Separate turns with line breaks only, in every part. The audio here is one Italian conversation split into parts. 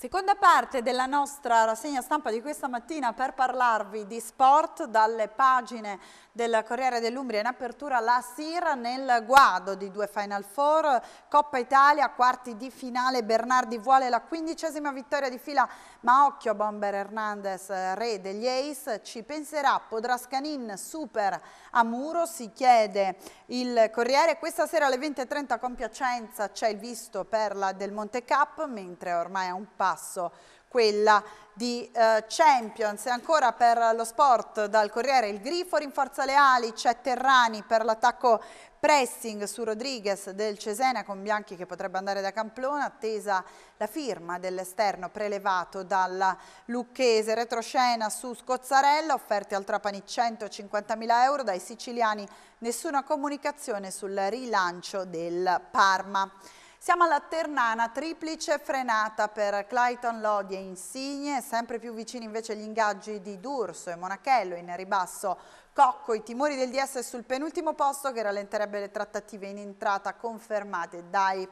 Seconda parte della nostra rassegna stampa di questa mattina per parlarvi di sport dalle pagine del Corriere dell'Umbria in apertura la Sir nel guado di due Final Four, Coppa Italia, quarti di finale, Bernardi vuole la quindicesima vittoria di fila, ma occhio Bomber Hernandez, re degli Ace, ci penserà Scanin super a muro, si chiede il Corriere, questa sera alle 20.30 a Compiacenza c'è il visto per la del Monte Cup, mentre ormai è un passo quella di eh, Champions e ancora per lo sport dal Corriere il Grifo rinforza le ali, c'è Terrani per l'attacco pressing su Rodriguez del Cesena con Bianchi che potrebbe andare da Camplona, attesa la firma dell'esterno prelevato dalla Lucchese, retroscena su Scozzarella, offerte al Trapani 150.000 euro, dai siciliani nessuna comunicazione sul rilancio del Parma. Siamo alla Ternana, triplice frenata per Clayton Lodi e Insigne, sempre più vicini invece gli ingaggi di D'Urso e Monachello in ribasso Cocco, i timori del DS sul penultimo posto che rallenterebbe le trattative in entrata confermate dai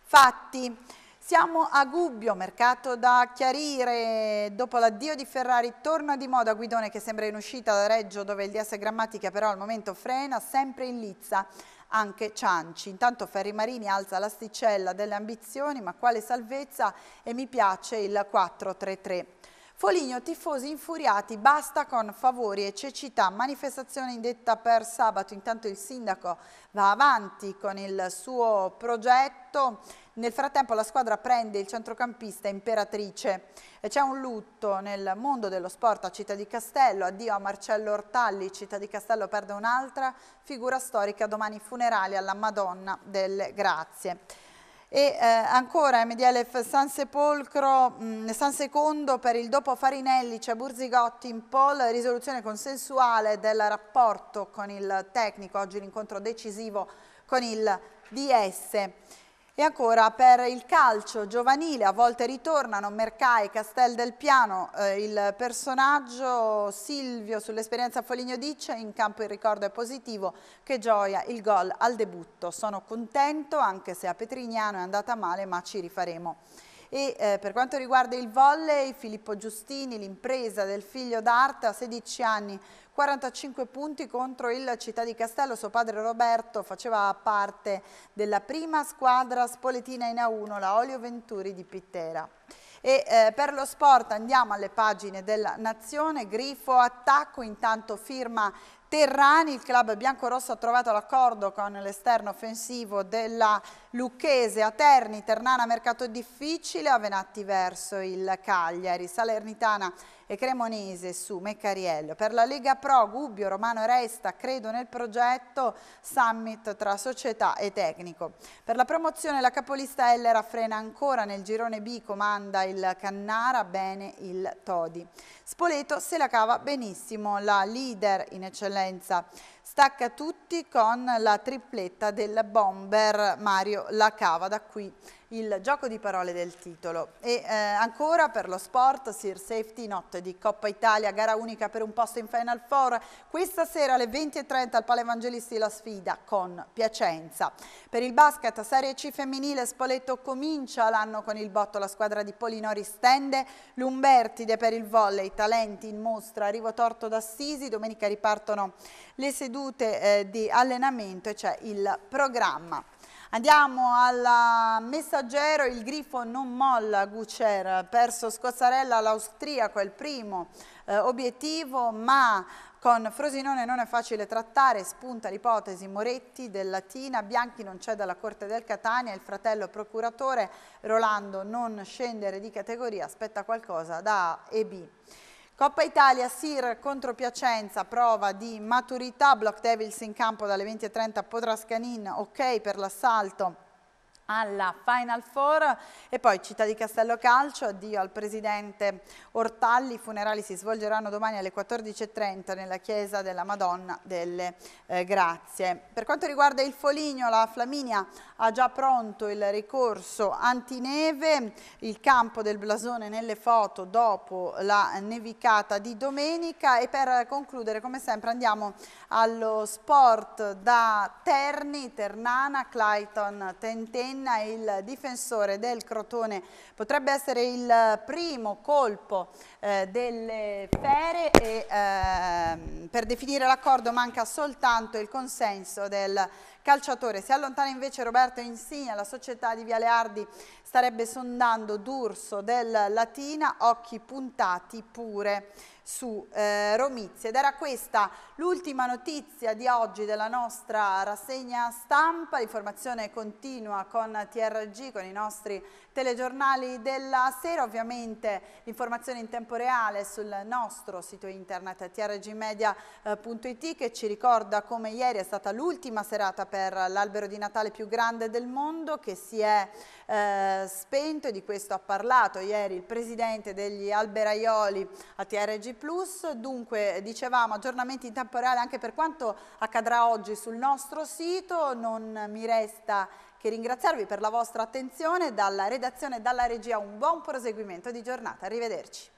fatti. Siamo a Gubbio, mercato da chiarire. Dopo l'addio di Ferrari torna di moda Guidone che sembra in uscita da Reggio dove il DS Grammatica però al momento frena sempre in Lizza anche Cianci. Intanto Ferri Marini alza l'asticella delle ambizioni, ma quale salvezza e mi piace il 4-3-3. Foligno, tifosi infuriati, basta con favori e cecità, manifestazione indetta per sabato, intanto il sindaco va avanti con il suo progetto nel frattempo la squadra prende il centrocampista Imperatrice. C'è un lutto nel mondo dello sport a Città di Castello, addio a Marcello Ortalli, Città di Castello perde un'altra figura storica, domani funerali alla Madonna delle Grazie. E eh, ancora MDLF San Sepolcro, mh, mm, San Secondo per il dopo Farinelli, c'è Burzigotti in pole, risoluzione consensuale del rapporto con il tecnico, oggi l'incontro decisivo con il DS. E ancora per il calcio giovanile, a volte ritornano Mercai, Castel del Piano, eh, il personaggio Silvio sull'esperienza Foligno dice in campo il ricordo è positivo, che gioia il gol al debutto. Sono contento anche se a Petrignano è andata male ma ci rifaremo. E eh, per quanto riguarda il volley, Filippo Giustini, l'impresa del figlio d'arte a 16 anni 45 punti contro il Città di Castello, suo padre Roberto faceva parte della prima squadra spoletina in A1, la Olio Venturi di Pittera. E, eh, per lo sport andiamo alle pagine della Nazione, Grifo attacco, intanto firma Terrani, il club biancorosso ha trovato l'accordo con l'esterno offensivo della Lucchese a Terni, Ternana mercato difficile, Avenatti verso il Cagliari, Salernitana e Cremonese su Meccariello. Per la Lega Pro Gubbio Romano resta, credo nel progetto, summit tra società e tecnico. Per la promozione la capolista Ellera frena ancora nel girone B, comanda il Cannara, bene il Todi. Spoleto se la cava benissimo, la leader in eccellenza violenza stacca tutti con la tripletta del bomber Mario Lacava, da qui il gioco di parole del titolo. E eh, ancora per lo sport, Sir Safety, notte di Coppa Italia, gara unica per un posto in Final Four. Questa sera alle 20.30 al Pale Evangelisti la sfida con Piacenza. Per il basket, Serie C femminile, Spoleto comincia l'anno con il botto, la squadra di Polinori stende. L'Umbertide per il volley, talenti in mostra, arrivo torto d'Assisi, domenica ripartono le sedute sedute eh, di allenamento, e c'è il programma. Andiamo al messaggero, il grifo non molla Gucer, perso Scozzarella l'austriaco, è il primo eh, obiettivo, ma con Frosinone non è facile trattare, spunta l'ipotesi Moretti del Latina, Bianchi non c'è dalla Corte del Catania, il fratello procuratore, Rolando non scendere di categoria, aspetta qualcosa da EB. Coppa Italia, Sir contro Piacenza, prova di maturità, Block Devils in campo dalle 20.30 a Podrascanin, ok per l'assalto alla Final Four e poi Città di Castello Calcio, addio al presidente Ortalli, i funerali si svolgeranno domani alle 14.30 nella chiesa della Madonna delle eh, Grazie. Per quanto riguarda il Foligno, la Flaminia ha già pronto il ricorso antineve, il campo del blasone nelle foto dopo la nevicata di domenica e per concludere come sempre andiamo allo sport da Terni, Ternana, Clayton, Tenteni Ravenna, il difensore del Crotone, potrebbe essere il primo colpo eh, delle fere e eh, per definire l'accordo manca soltanto il consenso del calciatore. Si allontana invece Roberto Insigne, la società di Viale Ardi starebbe sondando D'Urso del Latina, occhi puntati pure su eh, Romizia. Ed era questa l'ultima notizia di oggi della nostra rassegna stampa. L'informazione continua con TRG, con i nostri telegiornali della sera. Ovviamente l'informazione in tempo reale sul nostro sito internet trgmedia.it eh, che ci ricorda come ieri è stata l'ultima serata per l'albero di Natale più grande del mondo che si è eh, spento e di questo ha parlato ieri il presidente degli alberaioli a TRG Plus. Dunque dicevamo aggiornamenti in tempo reale anche per quanto accadrà oggi sul nostro sito, non mi resta che ringraziarvi per la vostra attenzione, dalla redazione e dalla regia un buon proseguimento di giornata, arrivederci.